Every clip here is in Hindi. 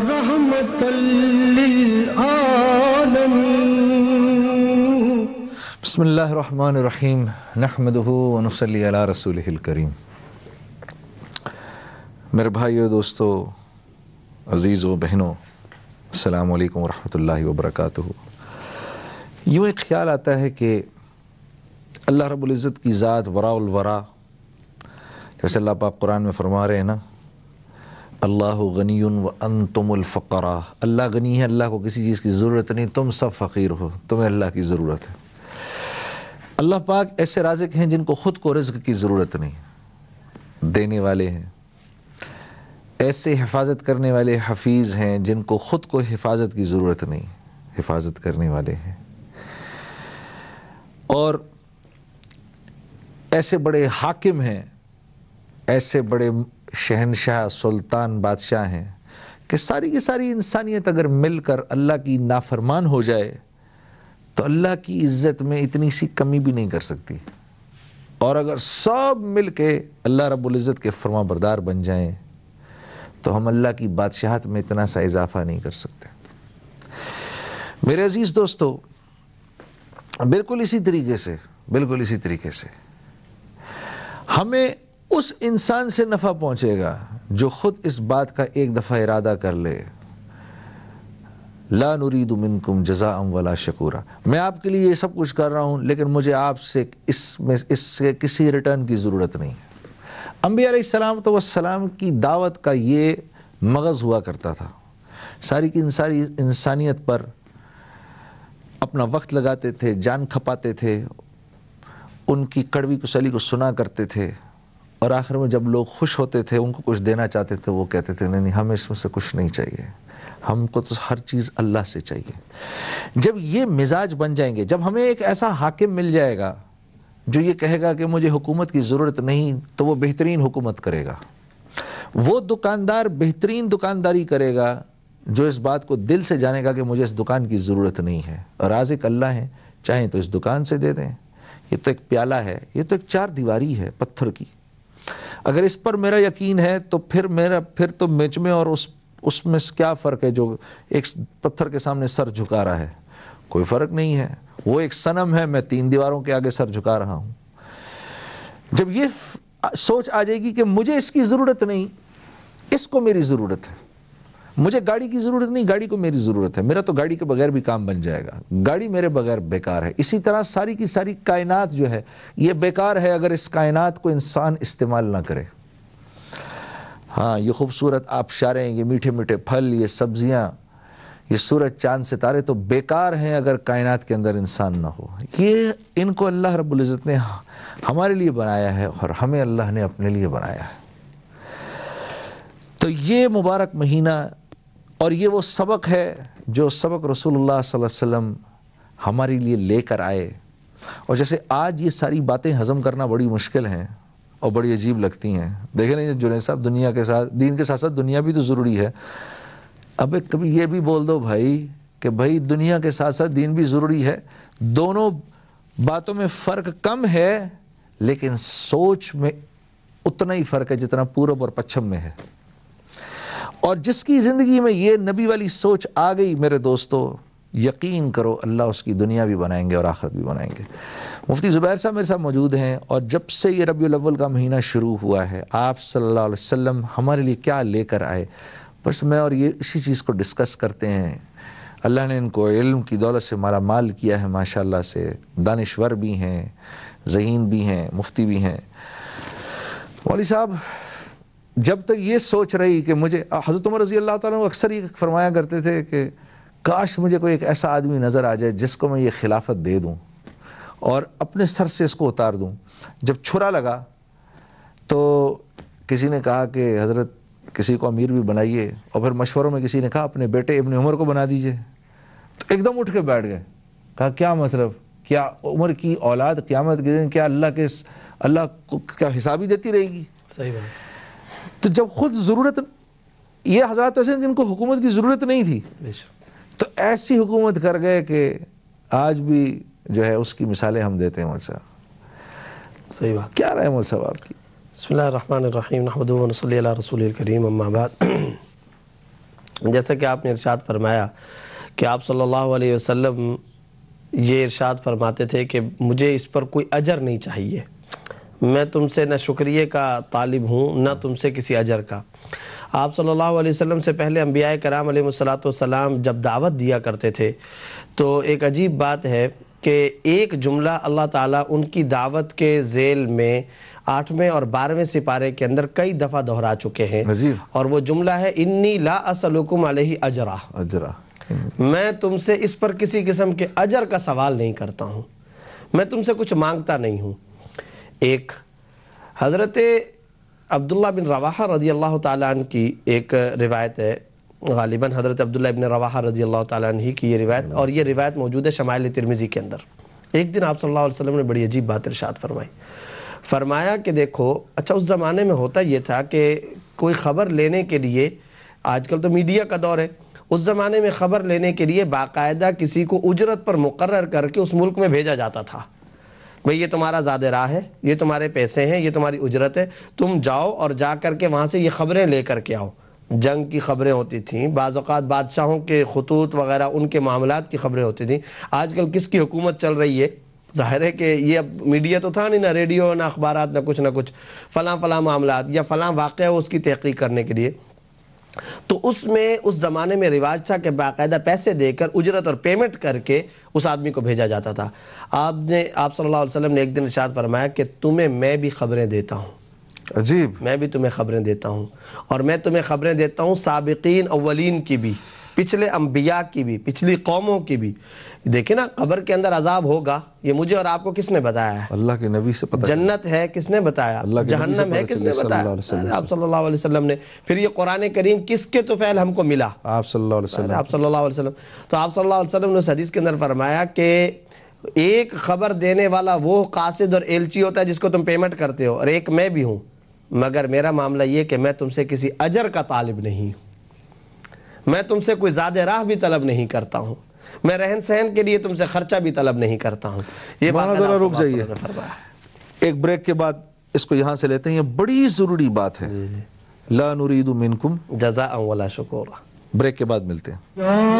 बसमीम नहमदनसली रसूल करीम मेरे भाई और दोस्तों अज़ीज़ों बहनों अल्लाम वरम वबरक यूँ एक ख्याल आता है कि अल्लाह रब्ज़त की ज़ात वरा जैसे अल्लाह पाक कुरान में फरमा रहे हैं ना अल्लाह गनी व अन तुमफ़रा अल्लाह गनी है अल्लाह को किसी चीज़ की ज़रूरत नहीं तुम सब फ़कीर हो तुम्हें अल्लाह की ज़रूरत है अल्लाह पाक ऐसे राजक हैं जिनको ख़ुद को रज़ की ज़रूरत नहीं देने वाले हैं ऐसे हिफाजत करने वाले हफीज़ हैं जिनको ख़ुद को हिफाजत की ज़रूरत नहीं हिफाजत करने वाले हैं और ऐसे बड़े हाकिम हैं ऐसे बड़े शहनशाह सुल्तान बादशाह हैं कि सारी की सारी इंसानियत अगर मिलकर अल्लाह की नाफरमान हो जाए तो अल्लाह की इज्जत में इतनी सी कमी भी नहीं कर सकती और अगर सब मिल के अल्लाह इज़्ज़त के फरमा बरदार बन जाएं तो हम अल्लाह की बादशाहत में इतना सा इजाफा नहीं कर सकते मेरे अज़ीज़ दोस्तों बिल्कुल इसी तरीके से बिल्कुल इसी तरीके से हमें उस इंसान से नफ़ा पहुँचेगा जो ख़ुद इस बात का एक दफ़ा इरादा कर ले ला नुरीद मिनकुम जजा अम वला शकूरा मैं आपके लिए ये सब कुछ कर रहा हूँ लेकिन मुझे आपसे इसमें इससे किसी रिटर्न की ज़रूरत नहीं है अम्बी सलाम तो वसलाम की दावत का ये मगज़ हुआ करता था सारी की सारी इंसानियत पर अपना वक्त लगाते थे जान खपाते थे उनकी कड़वी कुसली को सुना करते थे और आखिर में जब लोग खुश होते थे उनको कुछ देना चाहते थे वो कहते थे नहीं नहीं हमें इसमें से कुछ नहीं चाहिए हमको तो हर चीज़ अल्लाह से चाहिए जब ये मिजाज बन जाएंगे जब हमें एक ऐसा हाकिम मिल जाएगा जो ये कहेगा कि मुझे हुकूमत की ज़रूरत नहीं तो वो बेहतरीन हुकूमत करेगा वो दुकानदार बेहतरीन दुकानदारी करेगा जो इस बात को दिल से जानेगा कि मुझे इस दुकान की ज़रूरत नहीं है और आज एक अल्लाह है चाहें तो इस दुकान से दे दें ये तो एक प्याला है ये तो एक चार दीवारी है पत्थर की अगर इस पर मेरा यकीन है तो फिर मेरा फिर तो मिच में और उस उसमें क्या फ़र्क है जो एक पत्थर के सामने सर झुका रहा है कोई फ़र्क नहीं है वो एक सनम है मैं तीन दीवारों के आगे सर झुका रहा हूँ जब ये सोच आ जाएगी कि मुझे इसकी ज़रूरत नहीं इसको मेरी ज़रूरत है मुझे गाड़ी की ज़रूरत नहीं गाड़ी को मेरी ज़रूरत है मेरा तो गाड़ी के बगैर भी काम बन जाएगा गाड़ी मेरे बगैर बेकार है इसी तरह सारी की सारी कायनात जो है ये बेकार है अगर इस कायनात को इंसान इस्तेमाल ना करे हाँ ये खूबसूरत आबशारें ये मीठे मीठे फल ये सब्जियाँ ये सूरज चांद सितारे तो बेकार हैं अगर कायनात के अंदर इंसान ना हो ये इनको अल्लाह रब्बुल इज़्ज़त ने हमारे लिए बनाया है और हमें अल्लाह ने अपने लिए बनाया है तो ये मुबारक महीना और ये वो सबक है जो सबक रसूलुल्लाह सल्लल्लाहु अलैहि वसल्लम हमारे लिए लेकर आए और जैसे आज ये सारी बातें हज़म करना बड़ी मुश्किल हैं और बड़ी अजीब लगती हैं देखे नहीं जुनेद साहब दुनिया के साथ दीन के साथ साथ दुनिया भी तो ज़रूरी है अब कभी ये भी बोल दो भाई कि भाई दुनिया के साथ साथ दीन भी ज़रूरी है दोनों बातों में फ़र्क कम है लेकिन सोच में उतना ही फ़र्क है जितना पूरब और पश्चिम में है और जिसकी ज़िंदगी में ये नबी वाली सोच आ गई मेरे दोस्तों यकीन करो अल्लाह उसकी दुनिया भी बनाएंगे और आखिरत भी बनाएंगे मुफ्ती ज़ुबैर साहब मेरे साथ मौजूद हैं और जब से ये रबी का महीना शुरू हुआ है आप सल्लल्लाहु अलैहि वसल्लम हमारे लिए क्या लेकर आए बस मैं और ये इसी चीज़ को डिस्कस करते हैं अल्लाह ने इनको इल्म की दौलत से माला माल किया है माशाल्लाह से दानश्वर भी हैं जहीन भी हैं मुफ्ती भी हैं मौली साहब जब तक ये सोच रही कि मुझे हज़रत उमर रज़ी अल्लाह तुम अक्सर ये फरमाया करते थे कि काश मुझे कोई एक ऐसा आदमी नज़र आ जाए जिसको मैं ये खिलाफत दे दूँ और अपने सर से इसको उतार दूँ जब छुरा लगा तो किसी ने कहा कि हज़रत किसी को अमीर भी बनाइए और फिर मशवरों में किसी ने कहा अपने बेटे इबन उमर को बना दीजिए तो एकदम उठ के बैठ गए कहा क्या मतलब क्या उम्र की औलाद क़्यामत के दिन क्या अल्लाह के अल्लाह को क्या हिसाब ही देती रहेगी सही बात तो जब खुद ज़रूरत ये हजरत ऐसे जिनको हुकूमत की ज़रूरत नहीं थी तो ऐसी हुकूमत कर गए कि आज भी जो है उसकी मिसालें हम देते हैं मौल साहब सही बात क्या राय मौल साहब आपकी बसमीम रसूल करीम अम्माबाद जैसा कि आपने इरशाद फरमाया कि आप सल्लल्लाहु अलैहि वसल्लम ये इरशाद फरमाते थे कि मुझे इस पर कोई अजर नहीं चाहिए मैं तुमसे न शुक्रिया का तालिब हूँ न तुमसे किसी अजर का आप सल्लल्लाहु अलैहि वसल्लम से पहले अम्बिया कराम सलाम जब दावत दिया करते थे तो एक अजीब बात है कि एक जुमला अल्लाह ताला उनकी दावत के जेल में आठवें और बारहवें सिपारे के अंदर कई दफ़ा दोहरा चुके हैं और वो जुमला है इन्नी ला असलकुम अलही अजरा अजरा मैं तुमसे इस पर किसी किस्म के अजर का सवाल नहीं करता हूँ मैं तुमसे कुछ मांगता नहीं हूँ एक हज़रत अब्दुल्ला बिन रवाहा रजी अल्लाह तन की एक रिवायत है गालिबा हज़रत अब्दुल्ला बिन रवाहा रजी अल्लाह तन ही की ये रिवायत और ये रिवायत मौजूद है शमाइल तिरमिज़ी के अंदर एक दिन आप सल्लल्लाहु अलैहि वसल्लम ने बड़ी अजीब बात इरशाद फरमाई फरमाया कि देखो अच्छा उस ज़माने में होता ये था कि कोई ख़बर लेने के लिए आजकल तो मीडिया का दौर है उस ज़माने में ख़बर लेने के लिए बाकायदा किसी को उजरत पर मुकर करके उस मुल्क में भेजा जाता था भाई ये तुम्हारा ज़्यादा राह है ये तुम्हारे पैसे हैं ये तुम्हारी उजरत है तुम जाओ और जा कर के वहाँ से ये ख़बरें ले करके के आओ जंग की ख़बरें होती थी बाज़ात बादशाहों के खतूत वगैरह उनके मामला की ख़बरें होती थी आजकल किसकी हुकूमत चल रही है ज़ाहिर है कि ये अब मीडिया तो था नहीं ना रेडियो ना अखबार ना कुछ ना कुछ फ़लाँ फ़लाँ मामला या फ़लाँ वाक़ उसकी तहकीक करने के लिए तो उसमें उस ज़माने में रिवाज था कि बाकायदा पैसे देकर उजरत और पेमेंट करके उस आदमी को भेजा जाता था आपने आप सल्लल्लाहु अलैहि वसल्लम ने एक दिन इशाद फरमाया कि तुम्हें मैं भी खबरें देता हूँ अजीब मैं भी तुम्हें खबरें देता हूँ और मैं तुम्हें खबरें देता हूँ सबकिन अवलिन की भी पिछले अम्बिया की भी पिछली कौमों की भी देखिए ना कबर के अंदर अजाब होगा ये मुझे और आपको किसने बताया है अल्लाह के नबी से पता जन्नत है किसने बताया जहन्नम है किसने बताया आप सल्लल्लाहु अलैहि वसल्लम ने फिर ये कुरान करीम किसके तो फैल हमको मिला आप सल्लल्लाहु अलैहि वसल्लम आप सल्लल्लाहु अलैहि वसल्लम तो आप सल्लल्लाहु अलैहि वसल्लम ने हदीस के अंदर फरमाया कि एक खबर देने वाला वो कासिद और एलची होता है जिसको तुम पेमेंट करते हो और एक मैं भी हूँ मगर मेरा मामला ये कि मैं तुमसे किसी अजर का तालिब नहीं हूँ मैं तुमसे कोई ज़्यादा राह भी तलब नहीं करता हूँ मैं रहन सहन के लिए तुमसे खर्चा भी तलब नहीं करता हूँ ये बात रुक जाइए एक ब्रेक के बाद इसको यहाँ से लेते हैं ये बड़ी ज़रूरी बात है हम्म। ला नुरीद मिनकुम जजा वाला शुक्र ब्रेक के बाद मिलते हैं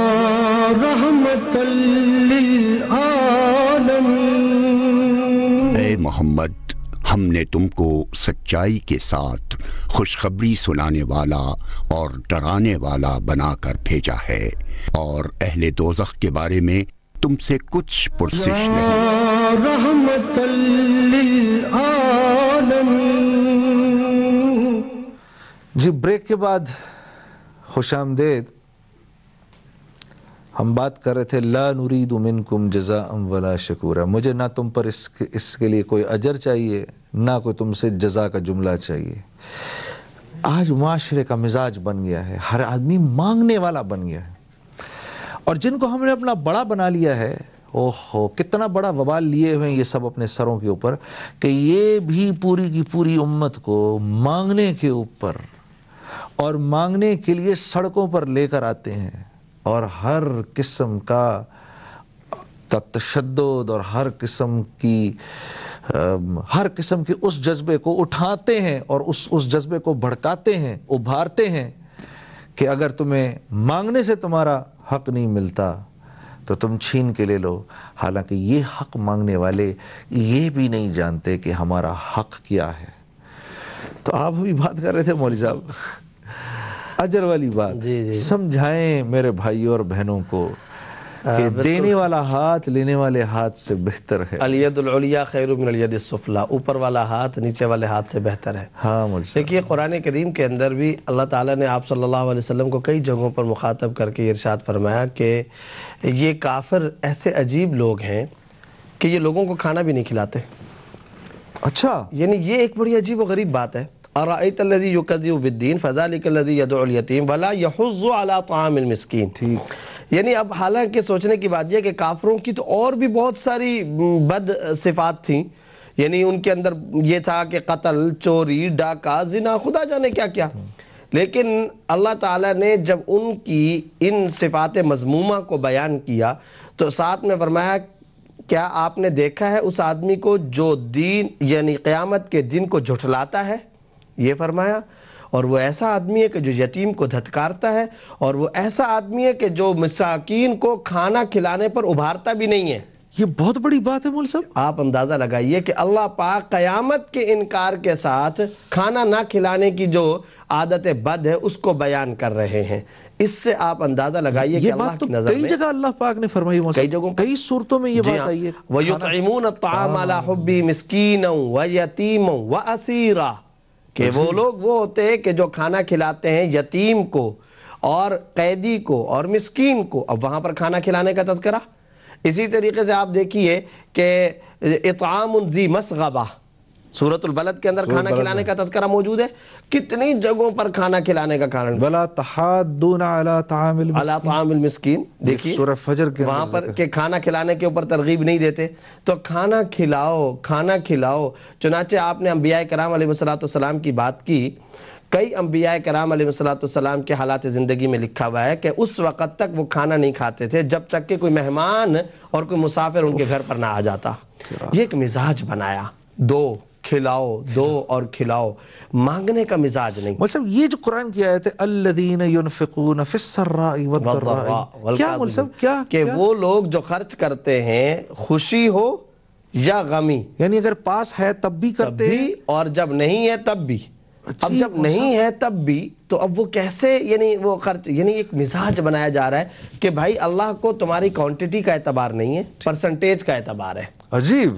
मोहम्मद हमने तुमको सच्चाई के साथ खुशखबरी सुनाने वाला और डराने वाला बनाकर भेजा है और अहले दोजख के बारे में तुमसे कुछ पुरसिश नहीं जी ब्रेक के बाद खुश आमदेद हम बात कर रहे थे ला नुरीद उमिन कुम जजा अम वला शकूरा मुझे ना तुम पर इस इसके लिए कोई अजर चाहिए ना कोई तुमसे जजा का जुमला चाहिए आज माशरे का मिजाज बन गया है हर आदमी मांगने वाला बन गया है और जिनको हमने अपना बड़ा बना लिया है ओहो कितना बड़ा वबाल लिए हुए हैं ये सब अपने सरों के ऊपर कि ये भी पूरी की पूरी उम्मत को मांगने के ऊपर और मांगने के लिए सड़कों पर लेकर आते हैं और हर किस्म का तशद और हर किस्म की हर किस्म के उस जज्बे को उठाते हैं और उस उस जज्बे को भड़काते हैं उभारते हैं कि अगर तुम्हें मांगने से तुम्हारा हक नहीं मिलता तो तुम छीन के ले लो हालांकि ये हक मांगने वाले ये भी नहीं जानते कि हमारा हक क्या है तो आप भी बात कर रहे थे मौली साहब अजर वाली बात समझाएं मेरे भाई और बहनों को कि देने वाला हाथ लेने वाले हाथ से बेहतर है खैर सफला ऊपर वाला हाथ नीचे वाले हाथ से बेहतर है हाँ मुझसे देखिए कुरान करीम के अंदर भी अल्लाह ताला ने आप सल्लल्लाहु अलैहि वसल्लम को कई जगहों पर मुखातब करके इरशाद फरमाया कि ये काफिर ऐसे अजीब लोग हैं कि ये लोगों को खाना भी नहीं खिलाते अच्छा यानी ये एक बड़ी अजीब व गरीब बात है अरातलजी युकदीन फ़ज़ालिकलजी यदीम वला यहज़ला तामिलमस्किन ठीक यानी अब हालांकि सोचने की बात यह कि काफ़रों की तो और भी बहुत सारी बद सिफात थी यानी उनके अंदर ये था कि कत्ल चोरी डाका जिना खुदा जाने क्या क्या लेकिन अल्लाह ताला ने जब उनकी इन सिफात मजमूमा को बयान किया तो साथ में फरमाया क्या आपने देखा है उस आदमी को जो दीन यानी क़यामत के दिन को झुठलाता है ये फरमाया और वो ऐसा आदमी है कि जो यतीम को धतकारता है और वो ऐसा आदमी है कि जो मसाकिन को खाना खिलाने पर उभारता भी नहीं है ये बहुत बड़ी बात है मोल साहब आप अंदाज़ा लगाइए कि अल्लाह पाक क़यामत के इनकार के साथ खाना ना खिलाने की जो आदत बद है उसको बयान कर रहे हैं इससे आप अंदाज़ा लगाइए कि बात तो कई जगह अल्लाह पाक ने फरमाई कई जगहों कई सूरतों में ये बात हाँ। आई है वयुतमून ताम अला हुब्बी मिस्कीन व यतीम व असीरा कि वो लोग वो होते हैं कि जो खाना खिलाते हैं यतीम को और कैदी को और मिस्कीन को अब वहाँ पर खाना खिलाने का तस्करा इसी तरीके से आप देखिए कि इताम मसगबा सूरतुल बलद के अंदर खाना खिलाने का तस्करा मौजूद है कितनी जगहों पर खाना खिलाने का कारण देखिए वहाँ पर के खाना खिलाने के ऊपर तरगीब नहीं देते तो खाना खिलाओ खाना खिलाओ चुनाचे आपने अम्बिया कराम सलाम की बात की कई अम्बिया कराम सलाम के हालात ज़िंदगी में लिखा हुआ है कि उस वक़्त तक वो खाना नहीं खाते थे जब तक कि कोई मेहमान और कोई मुसाफिर उनके घर पर ना आ जाता ये एक मिजाज बनाया दो खिलाओ दो और खिलाओ मांगने का मिजाज नहीं मतलब ये जो कुरान की आयत है अल्लदीन युनफिकून क्या मतलब क्या कि वो लोग जो खर्च करते हैं खुशी हो या गमी यानी अगर पास है तब भी करते हैं और जब नहीं है तब भी अब अच्छा, जब नहीं है तब भी तो अब वो कैसे यानी वो खर्च यानी एक मिजाज बनाया जा रहा है कि भाई अल्लाह को तुम्हारी क्वांटिटी का एतबार नहीं है परसेंटेज का एतबार है अजीब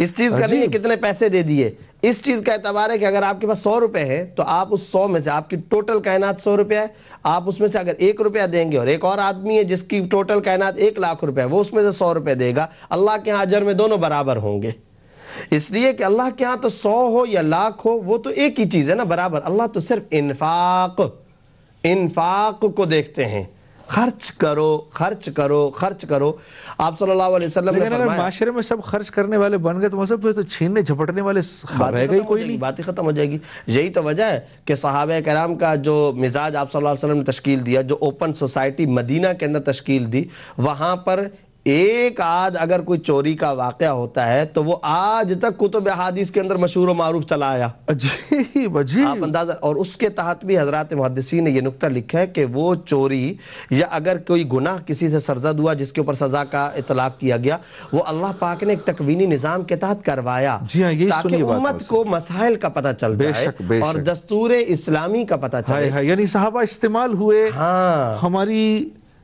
इस चीज का नहीं कितने पैसे दे दिए इस चीज का एतबार है कि अगर आपके पास सौ रुपए है तो आप उस सौ में से आपकी टोटल कायनात सौ रुपया है आप उसमें से अगर एक रुपया देंगे और एक और आदमी है जिसकी टोटल कायनात एक लाख रुपया है वो उसमें से सौ रुपए देगा अल्लाह के यहाँ अजर में दोनों बराबर होंगे इसलिए कि अल्लाह के यहाँ तो सौ हो या लाख हो वो तो एक ही चीज़ है ना बराबर अल्लाह तो सिर्फ इन्फाक इन्फाक को देखते हैं खर्च करो खर्च करो खर्च करो आप सल्लल्लाहु अलैहि वसल्लम ने अगर माशरे में सब खर्च करने वाले बन गए तो मतलब फिर तो छीनने झपटने वाले रहेगा ही कोई नहीं बातें ख़त्म हो जाएगी यही तो वजह है कि सहाब कराम का जो मिजाज आप सल्लल्लाहु अलैहि वसल्लम ने तश्कील दिया जो ओपन सोसाइटी मदीना के अंदर तश्कील दी वहाँ पर एक आध अगर कोई चोरी का वाक़ होता है तो वो आज तक कुतुब हादिस के अंदर मशहूर व मारूफ चला आया अजीब अजीब आप अंदाजा और उसके तहत भी हजरत मुहदसी ने यह नुकता लिखा है कि वो चोरी या अगर कोई गुनाह किसी से सरजद हुआ जिसके ऊपर सज़ा का इतलाक़ किया गया वो अल्लाह पाक ने एक तकवीनी निज़ाम के तहत करवाया हुकूमत हाँ, को मसाइल का पता चल जाए और दस्तूर इस्लामी का पता चले यानी साहबा इस्तेमाल हुए हाँ हमारी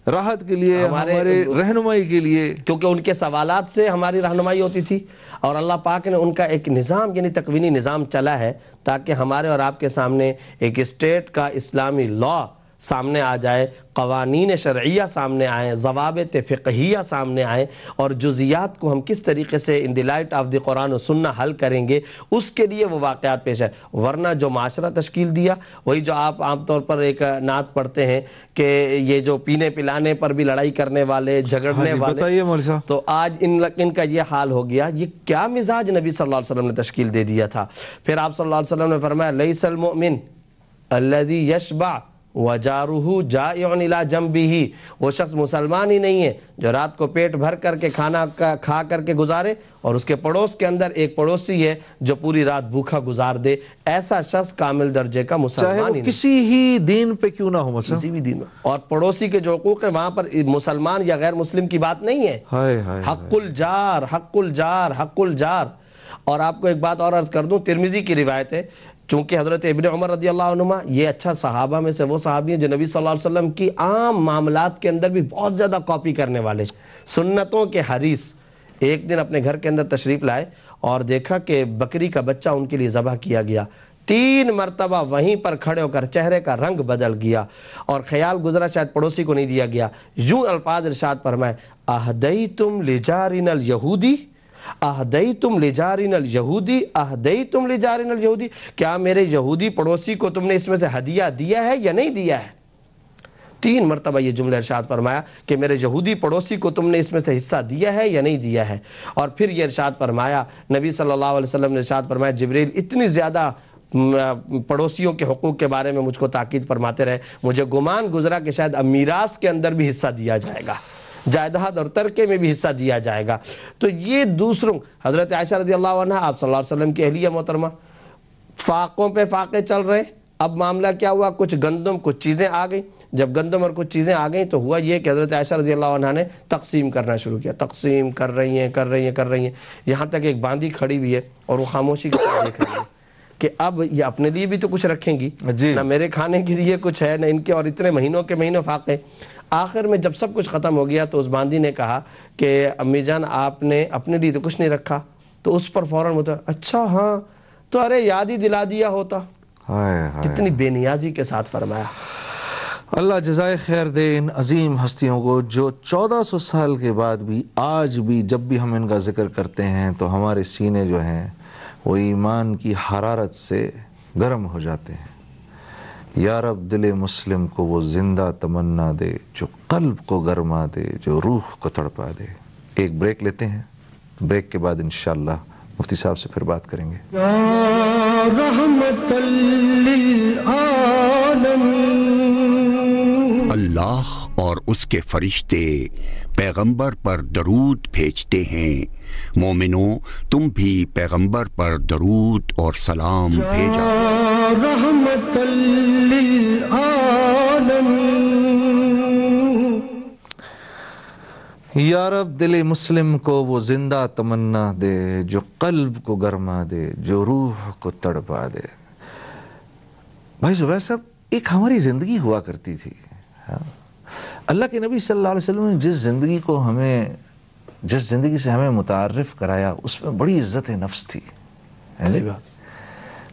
राहत के लिए हमारे, हमारे रहनुमाई के लिए क्योंकि उनके सवालत से हमारी रहनुमाई होती थी और अल्लाह पाक ने उनका एक निज़ाम यानी तकवीनी निज़ाम चला है ताकि हमारे और आपके सामने एक स्टेट का इस्लामी लॉ सामने आ जाए कवानीन शरिया सामने आए जवाबत फ़िकिया सामने आएँ और जुजियात को हम किस तरीके से in the light of the Quran Sunnah हल करेंगे उसके लिए वो वाक़ात पेश है वरना जो माशरा तश्कील दिया वही जो आप आमतौर पर एक नात पढ़ते हैं कि ये जो पीने पिलाने पर भी लड़ाई करने वाले झगड़ने हाँ वाले तो आज इन इनका ये हाल हो गया ये क्या मिजाज नबी सल्ला अलैहि ने तश्कील दे दिया था फिर आप सल्ला अलैहि ने फरमाया लई सलमिन यशबा वजारूह जाला जम्बी ही वो शख्स मुसलमान ही नहीं है जो रात को पेट भर करके खाना का खा करके गुजारे और उसके पड़ोस के अंदर एक पड़ोसी है जो पूरी रात भूखा गुजार दे ऐसा शख्स कामिल दर्जे का मुसलमान ही किसी ही दीन पे क्यों ना हो मतलब किसी भी दीन और पड़ोसी के जो हकूक है वहां पर मुसलमान या गैर मुस्लिम की बात नहीं है हाय हक्कुल जार हक्कुल जार हक्कुल जार और आपको एक बात और अर्ज कर दूं तिरमिजी की रिवायत है चूंकि हज़रत इबन उमर रदी अल्लाह ये अच्छा सहाबा में से वो सहाबी हैं जो नबी सल्लल्लाहु अलैहि वसल्लम की आम मामलात के अंदर भी बहुत ज़्यादा कॉपी करने वाले सुन्नतों के हरीस एक दिन अपने घर के अंदर तशरीफ़ लाए और देखा कि बकरी का बच्चा उनके लिए ज़बह किया गया तीन मरतबा वहीं पर खड़े होकर चेहरे का रंग बदल गया और ख्याल गुजरा शायद पड़ोसी को नहीं दिया गया यूं अल्फाज इरशाद फरमाए आहदई तुम लिजारिनल यहूदी आहदई तुम लिजारिन यहूदी आहदई तुम लिजारिन यहूदी क्या मेरे यहूदी पड़ोसी को तुमने इसमें से हदिया दिया है या नहीं दिया है तीन मरतबा ये जुमला इरशाद फरमाया कि मेरे यहूदी पड़ोसी को तुमने इसमें से हिस्सा दिया है या नहीं दिया है और फिर ये इरशाद फरमाया नबी सल्लल्लाहु अलैहि वसल्लम ने इरशाद फरमाया जबरील इतनी ज़्यादा पड़ोसियों के हकूक़ के बारे में मुझको ताकीद फरमाते रहे मुझे गुमान गुजरा कि शायद अब के अंदर भी हिस्सा दिया जाएगा जायदाद और तरके में भी हिस्सा दिया जाएगा तो ये दूसरों हज़रत आयशा रजी अल्लाह आप सल्लल्लाहु अलैहि वसल्लम की अहलिया मोहतरमा फ़ाक़ों पे फ़ाक़े चल रहे अब मामला क्या हुआ कुछ गंदम कुछ चीज़ें आ गई जब गंदम और कुछ चीज़ें आ गई तो हुआ ये कि हज़रत आयशा रजी अल्लाह ने तकसीम करना शुरू किया तकसीम कर रही हैं कर रही हैं कर रही हैं यहाँ तक एक बांदी खड़ी हुई है और वो खामोशी देख रही है कि अब ये अपने लिए भी तो कुछ रखेंगी ना मेरे खाने के लिए कुछ है ना इनके और इतने महीनों के महीनों फाके आखिर में जब सब कुछ ख़त्म हो गया तो उस बांदी ने कहा कि अम्मी जान आपने अपने लिए तो कुछ नहीं रखा तो उस पर फौरन होता तो, अच्छा हाँ तो अरे याद ही दिला दिया होता कितनी बेनियाजी के साथ फरमाया अल्लाह जजाय खैर दे इन अजीम हस्तियों को जो चौदह सौ साल के बाद भी आज भी जब भी हम इनका ज़िक्र करते हैं तो हमारे सीने जो हैं वो ईमान की हरारत से गर्म हो जाते हैं यार दिल मुस्लिम को वो ज़िंदा तमन्ना दे जो कल्ब को गर्मा दे जो रूह को तड़पा दे एक ब्रेक लेते हैं ब्रेक के बाद इन मुफ्ती साहब से फिर बात करेंगे अल्लाह और उसके फरिश्ते पैगंबर पर दरूद भेजते हैं मोमिनो तुम भी पैगंबर पर दरूद और सलाम भेजा रहमत दिल मुस्लिम को वो ज़िंदा तमन्ना दे जो कल्ब को गरमा दे जो रूह को तड़पा दे भाई जुबैर साहब एक हमारी ज़िंदगी हुआ करती थी हाँ। अल्लाह के नबी सल्लल्लाहु अलैहि वसल्लम ने जिस ज़िंदगी को हमें जिस ज़िंदगी से हमें मुतारफ़ कराया उसमें बड़ी इज़्ज़त नफ्स थी है बात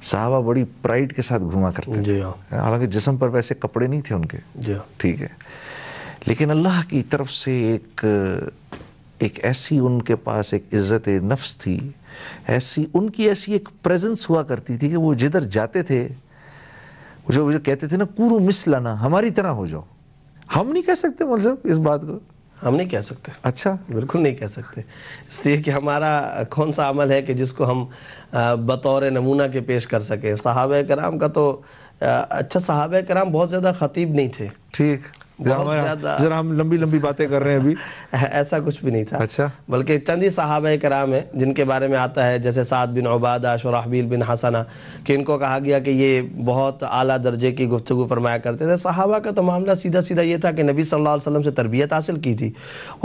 साहबा बड़ी प्राइड के साथ घुमा करते थे हाँ। हालांकि जिसम पर वैसे कपड़े नहीं थे उनके हाँ। ठीक है लेकिन अल्लाह की तरफ से एक एक ऐसी उनके पास एक इज़्ज़त नफ्स थी ऐसी उनकी ऐसी एक प्रेजेंस हुआ करती थी कि वो जिधर जाते थे जो जो कहते थे ना कुरु लाना हमारी तरह हो जाओ हम नहीं कह सकते मतलब इस बात को हम नहीं कह सकते अच्छा बिल्कुल नहीं कह सकते इसलिए कि हमारा कौन सा अमल है कि जिसको हम बतौर नमूना के पेश कर सकें सहाब कराम का तो अच्छा सहाब कराम बहुत ज़्यादा ख़तीब नहीं थे ठीक जरा हम लंबी लंबी बातें कर रहे हैं अभी ऐसा कुछ भी नहीं था अच्छा बल्कि चंद ही साहब कराम है जिनके बारे में आता है जैसे साद बिन उबादा शराहबील बिन हसना कि इनको कहा गया कि ये बहुत आला दर्जे की गुफ्तु फरमाया करते थे साहबा का तो मामला सीधा सीधा ये था कि नबी सल्लल्लाहु अलैहि से तरबियत हासिल की थी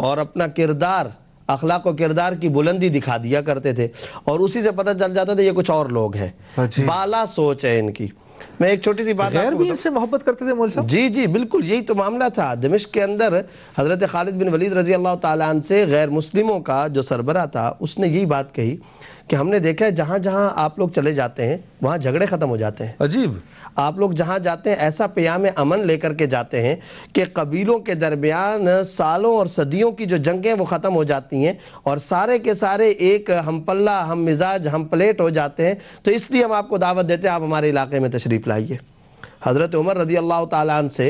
और अपना किरदार अखलाक किरदार की बुलंदी दिखा दिया करते थे और उसी से पता चल जाता था ये कुछ और लोग हैं हाँ बाला सोच है इनकी मैं एक छोटी सी बात भी इससे मोहब्बत करते थे साहब जी जी बिल्कुल यही तो मामला था दमिश के अंदर हज़रत खालिद बिन वलीद रजी अल्लाह तन से गैर मुस्लिमों का जो सरबरा था उसने यही बात कही कि हमने देखा है जहाँ जहाँ आप लोग चले जाते हैं वहाँ झगड़े ख़त्म हो जाते हैं अजीब आप लोग जहाँ जाते हैं ऐसा प्याम अमन लेकर के जाते हैं कि कबीलों के दरमियान सालों और सदियों की जो जंगें वो ख़त्म हो जाती हैं और सारे के सारे एक हम पल्ला हम मिजाज हम प्लेट हो जाते हैं तो इसलिए हम आपको दावत देते हैं आप हमारे इलाके में तशरीफ़ लाइए हज़रत उमर रजी अल्लाह तन से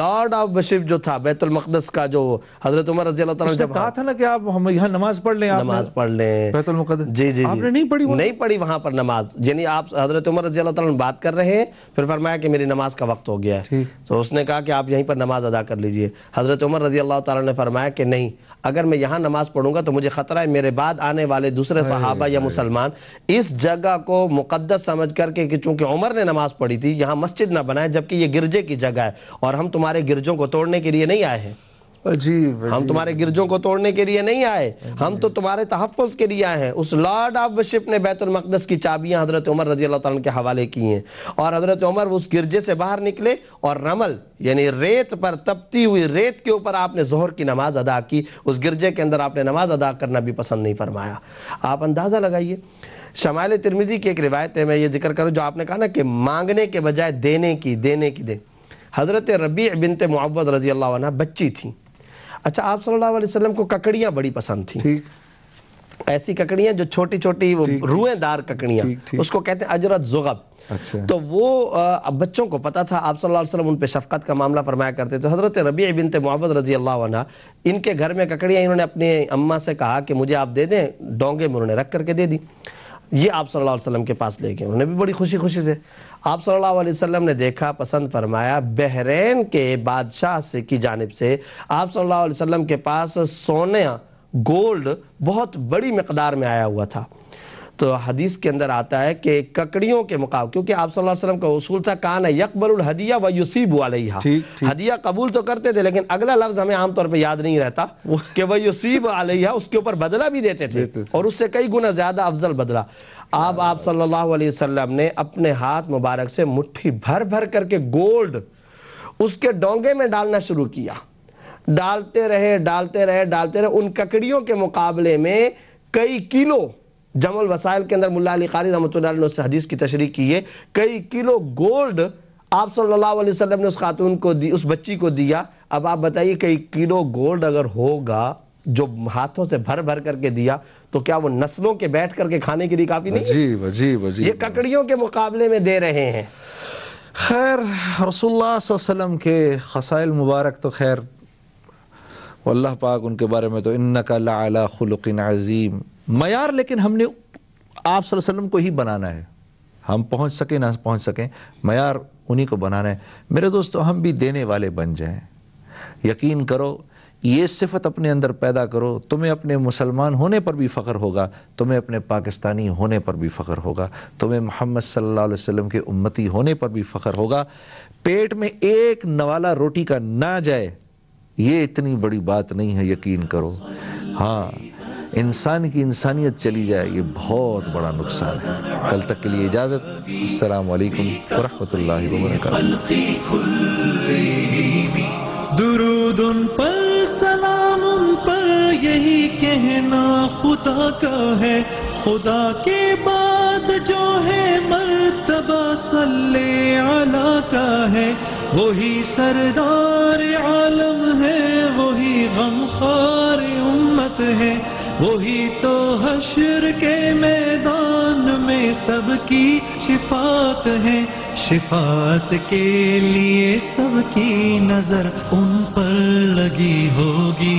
लॉर्ड ऑफ बशिप जो था बैतुलमक़दस का जो हज़रत उमर रजी अल्लाह जब कहा हाँ। था ना कि आप हम यहाँ नमाज़ पढ़ लें नमाज़ पढ़ लें बैतुलमकद जी जी आपने नहीं पढ़ी नहीं पढ़ी वहाँ पर नमाज यानी आप हज़रत उमर रजी अल्लाह बात कर रहे हैं फिर फरमाया कि मेरी नमाज का वक्त हो गया है तो उसने कहा कि आप यहीं पर नमाज़ अदा कर लीजिए हज़रत उमर रजी अल्लाह ने फरमाया कि नहीं अगर मैं यहाँ नमाज पढ़ूंगा तो मुझे ख़तरा है मेरे बाद आने वाले दूसरे सहाबा या मुसलमान इस जगह को मुकदस समझ करके कि चूंकि उमर ने नमाज पढ़ी थी यहाँ मस्जिद ना बनाए जबकि ये गिरजे की जगह है और हम तुम्हारे गिरजों को तोड़ने के लिए नहीं आए हैं अजीब हम तुम्हारे गिरजों को तोड़ने के लिए नहीं आए हम तो तुम्हारे तहफ़ के लिए आए हैं उस लॉर्ड ऑफ बशिप ने बैतुलमक़दस की चाबियां हज़रत उमर रजी अल्लाह के हवाले की हैं और हज़रत उमर उस गिरजे से बाहर निकले और रमल यानी रेत पर तपती हुई रेत के ऊपर आपने जहर की नमाज अदा की उस गिरजे के अंदर आपने नमाज अदा करना भी पसंद नहीं फरमाया आप अंदाज़ा लगाइए शमाल तिरमिज़ी की एक रिवायत है मैं ये जिक्र करूँ जो आपने कहा ना कि मांगने के बजाय देने की देने की दे हज़रत रबी बिनते मुआवत रजी अल्लाह बच्ची थी अच्छा आप सल्लल्लाहु अलैहि वसल्लम को ककड़ियाँ बड़ी पसंद थी ठीक ऐसी ककड़ियाँ जो छोटी छोटी वो रुएदार ककड़ियाँ उसको कहते हैं अजरत जुगब अच्छा। तो वो आ, बच्चों को पता था आप सल्लल्लाहु अलैहि वसल्लम उन पे शफकत का मामला फरमाया करते तो हज़रत रबी बिनत मोहब्बत रजी अल्लाह इनके घर में ककड़ियाँ इन्होंने अपनी अम्मा से कहा कि मुझे आप दे दें डोंगे में उन्होंने रख करके दे दी ये आप सल्लल्लाहु अलैहि वसल्लम के पास ले गए उन्हें भी बड़ी खुशी खुशी से आप सल्लल्लाहु अलैहि वसल्लम ने देखा पसंद फरमाया बहरीन के बादशाह से की जानब से आप सल्लल्लाहु अलैहि वसल्लम के पास सोने गोल्ड बहुत बड़ी मकदार में आया हुआ था तो हदीस के अंदर आता है कि ककड़ियों के मुकाबले क्योंकि आप सल्लल्लाहु अलैहि वसल्लम का उसूल था कान यकबरुल हदिया व युसीब अलैहा हदिया कबूल तो करते थे लेकिन अगला लफ्ज़ हमें आमतौर पर याद नहीं रहता कि वह युसीब अलैहा उसके ऊपर बदला भी देते थे। और उससे कई गुना ज़्यादा अफजल बदला आप हाँ। आप सल्लल्लाहु अलैहि वसल्लम ने अपने हाथ मुबारक से मुट्ठी भर भर करके गोल्ड उसके डोंगे में डालना शुरू किया डालते रहे डालते रहे डालते रहे उन ककड़ियों के मुकाबले में कई किलो जमल वसाइल के अंदर मुला अली खारी रमत ने उस हदीस की तशरी की है कई किलो गोल्ड आप सल्लल्लाहु अलैहि वसल्लम ने उस खातून को दी उस बच्ची को दिया अब आप बताइए कई किलो गोल्ड अगर होगा जो हाथों से भर भर करके दिया तो क्या वो नस्लों के बैठ करके खाने के लिए काफी नहीं अजीब अजीब अजीब ये ककड़ियों के मुकाबले में दे रहे हैं खैर रसुल्लाम के खसाइल मुबारक तो खैर अल्लाह पाक उनके बारे में तो इन्ना का लाला खुलकिन अज़ीम मैार लेकिन हमने आप वसल्लम को ही बनाना है हम पहुंच सकें ना पहुंच सकें मैार उन्हीं को बनाना है मेरे दोस्तों हम भी देने वाले बन जाएं यकीन करो ये सिफत अपने अंदर पैदा करो तुम्हें अपने मुसलमान होने पर भी फ़ख्र होगा तुम्हें अपने पाकिस्तानी होने पर भी फ़ख्र होगा तुम्हें मोहम्मद सल्लल्लाहु अलैहि वसल्लम के उम्मती होने पर भी फ़ख्र होगा पेट में एक नवाला रोटी का ना जाए ये इतनी बड़ी बात नहीं है यकीन करो हाँ इंसान की इंसानियत चली जाए ये बहुत बड़ा नुकसान है कल तक के लिए इजाज़त अलकुम वरहमल वरक उन पर सलाम उन पर यही कहना खुदा का है खुदा के बाद जो है मरतबा सल्ले आला का है वही सरदार आलम है वही खार उम्मत है वही तो हशर के मैदान में सबकी शिफात है शिफात के लिए सबकी नजर उन पर लगी होगी